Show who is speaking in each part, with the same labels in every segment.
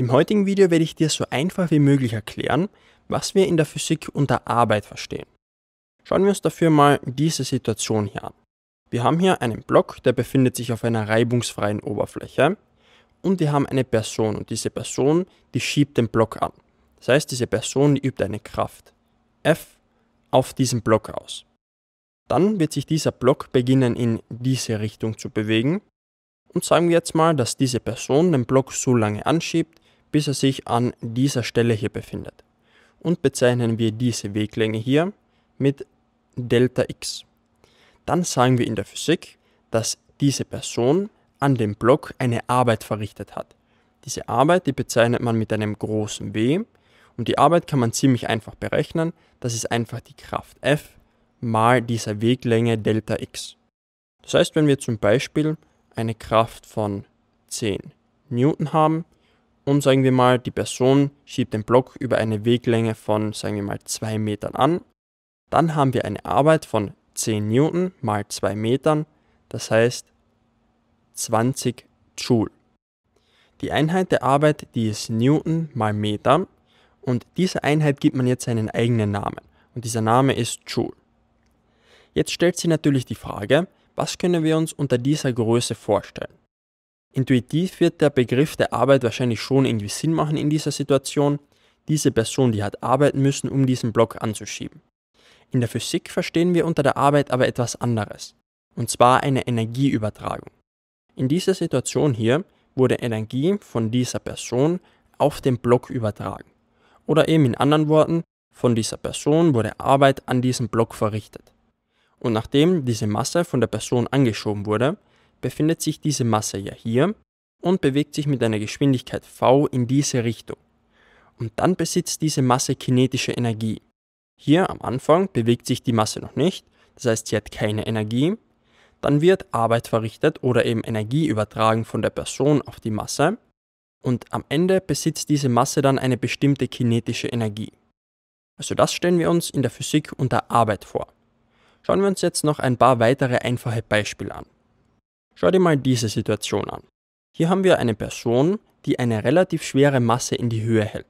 Speaker 1: Im heutigen Video werde ich dir so einfach wie möglich erklären, was wir in der Physik unter Arbeit verstehen. Schauen wir uns dafür mal diese Situation hier an. Wir haben hier einen Block, der befindet sich auf einer reibungsfreien Oberfläche und wir haben eine Person und diese Person, die schiebt den Block an. Das heißt, diese Person die übt eine Kraft F auf diesen Block aus. Dann wird sich dieser Block beginnen in diese Richtung zu bewegen und sagen wir jetzt mal, dass diese Person den Block so lange anschiebt, bis er sich an dieser Stelle hier befindet. Und bezeichnen wir diese Weglänge hier mit Delta x. Dann sagen wir in der Physik, dass diese Person an dem Block eine Arbeit verrichtet hat. Diese Arbeit, die bezeichnet man mit einem großen W und die Arbeit kann man ziemlich einfach berechnen. Das ist einfach die Kraft F mal dieser Weglänge Delta x. Das heißt, wenn wir zum Beispiel eine Kraft von 10 Newton haben, und sagen wir mal, die Person schiebt den Block über eine Weglänge von, sagen wir mal, 2 Metern an. Dann haben wir eine Arbeit von 10 Newton mal 2 Metern, das heißt 20 Joule. Die Einheit der Arbeit, die ist Newton mal Meter und dieser Einheit gibt man jetzt einen eigenen Namen und dieser Name ist Joule. Jetzt stellt sich natürlich die Frage, was können wir uns unter dieser Größe vorstellen? Intuitiv wird der Begriff der Arbeit wahrscheinlich schon irgendwie Sinn machen in dieser Situation. Diese Person, die hat arbeiten müssen, um diesen Block anzuschieben. In der Physik verstehen wir unter der Arbeit aber etwas anderes, und zwar eine Energieübertragung. In dieser Situation hier wurde Energie von dieser Person auf den Block übertragen. Oder eben in anderen Worten, von dieser Person wurde Arbeit an diesem Block verrichtet. Und nachdem diese Masse von der Person angeschoben wurde, befindet sich diese Masse ja hier und bewegt sich mit einer Geschwindigkeit v in diese Richtung. Und dann besitzt diese Masse kinetische Energie. Hier am Anfang bewegt sich die Masse noch nicht, das heißt sie hat keine Energie. Dann wird Arbeit verrichtet oder eben Energie übertragen von der Person auf die Masse. Und am Ende besitzt diese Masse dann eine bestimmte kinetische Energie. Also das stellen wir uns in der Physik unter Arbeit vor. Schauen wir uns jetzt noch ein paar weitere einfache Beispiele an. Schau dir mal diese Situation an. Hier haben wir eine Person, die eine relativ schwere Masse in die Höhe hält.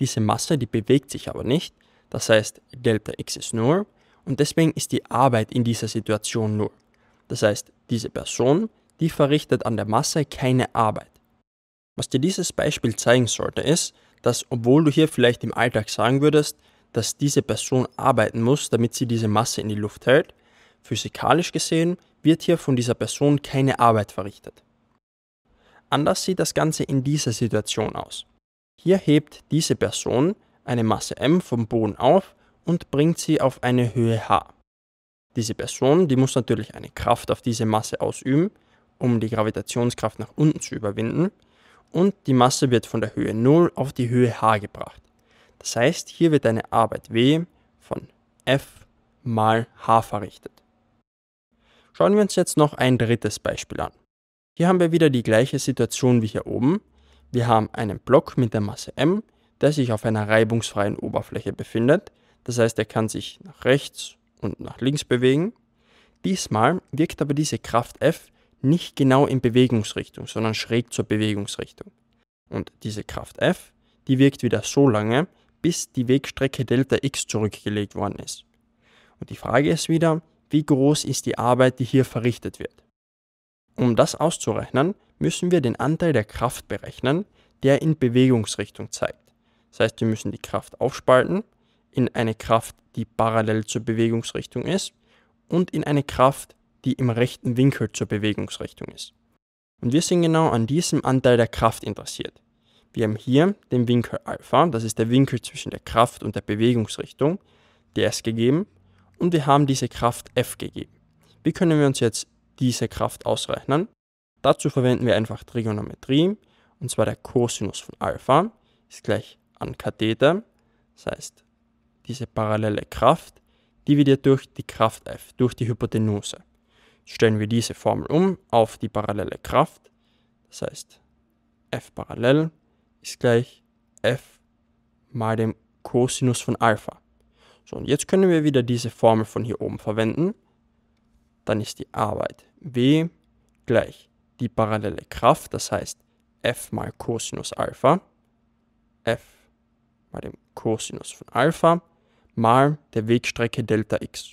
Speaker 1: Diese Masse, die bewegt sich aber nicht, das heißt Delta x ist 0 und deswegen ist die Arbeit in dieser Situation 0. Das heißt, diese Person, die verrichtet an der Masse keine Arbeit. Was dir dieses Beispiel zeigen sollte ist, dass obwohl du hier vielleicht im Alltag sagen würdest, dass diese Person arbeiten muss, damit sie diese Masse in die Luft hält, Physikalisch gesehen wird hier von dieser Person keine Arbeit verrichtet. Anders sieht das Ganze in dieser Situation aus. Hier hebt diese Person eine Masse m vom Boden auf und bringt sie auf eine Höhe h. Diese Person, die muss natürlich eine Kraft auf diese Masse ausüben, um die Gravitationskraft nach unten zu überwinden, und die Masse wird von der Höhe 0 auf die Höhe h gebracht. Das heißt, hier wird eine Arbeit w von f mal h verrichtet. Schauen wir uns jetzt noch ein drittes Beispiel an. Hier haben wir wieder die gleiche Situation wie hier oben. Wir haben einen Block mit der Masse m, der sich auf einer reibungsfreien Oberfläche befindet. Das heißt, er kann sich nach rechts und nach links bewegen. Diesmal wirkt aber diese Kraft F nicht genau in Bewegungsrichtung, sondern schräg zur Bewegungsrichtung. Und diese Kraft F, die wirkt wieder so lange, bis die Wegstrecke Δx zurückgelegt worden ist. Und die Frage ist wieder, wie groß ist die Arbeit, die hier verrichtet wird. Um das auszurechnen, müssen wir den Anteil der Kraft berechnen, der in Bewegungsrichtung zeigt. Das heißt, wir müssen die Kraft aufspalten in eine Kraft, die parallel zur Bewegungsrichtung ist und in eine Kraft, die im rechten Winkel zur Bewegungsrichtung ist. Und wir sind genau an diesem Anteil der Kraft interessiert. Wir haben hier den Winkel Alpha, das ist der Winkel zwischen der Kraft und der Bewegungsrichtung, der ist gegeben und wir haben diese Kraft F gegeben. Wie können wir uns jetzt diese Kraft ausrechnen? Dazu verwenden wir einfach Trigonometrie, und zwar der Cosinus von Alpha ist gleich an Katheta, das heißt diese parallele Kraft dividiert durch die Kraft F, durch die Hypotenuse. Stellen wir diese Formel um auf die parallele Kraft, das heißt F parallel ist gleich F mal dem Cosinus von Alpha. So, und jetzt können wir wieder diese Formel von hier oben verwenden. Dann ist die Arbeit W gleich die parallele Kraft, das heißt F mal Cosinus Alpha, F mal dem Cosinus von Alpha, mal der Wegstrecke Delta X.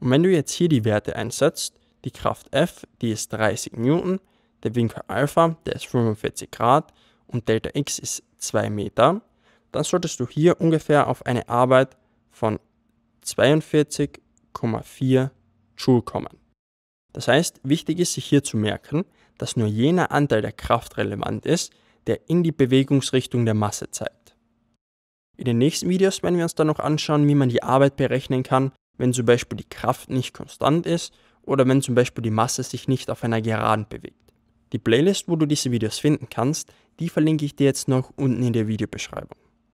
Speaker 1: Und wenn du jetzt hier die Werte einsetzt, die Kraft F, die ist 30 Newton, der Winkel Alpha, der ist 45 Grad und Delta X ist 2 Meter, dann solltest du hier ungefähr auf eine Arbeit von 42,4 Joule kommen. Das heißt, wichtig ist sich hier zu merken, dass nur jener Anteil der Kraft relevant ist, der in die Bewegungsrichtung der Masse zeigt. In den nächsten Videos werden wir uns dann noch anschauen, wie man die Arbeit berechnen kann, wenn zum Beispiel die Kraft nicht konstant ist oder wenn zum Beispiel die Masse sich nicht auf einer Geraden bewegt. Die Playlist, wo du diese Videos finden kannst, die verlinke ich dir jetzt noch unten in der Videobeschreibung.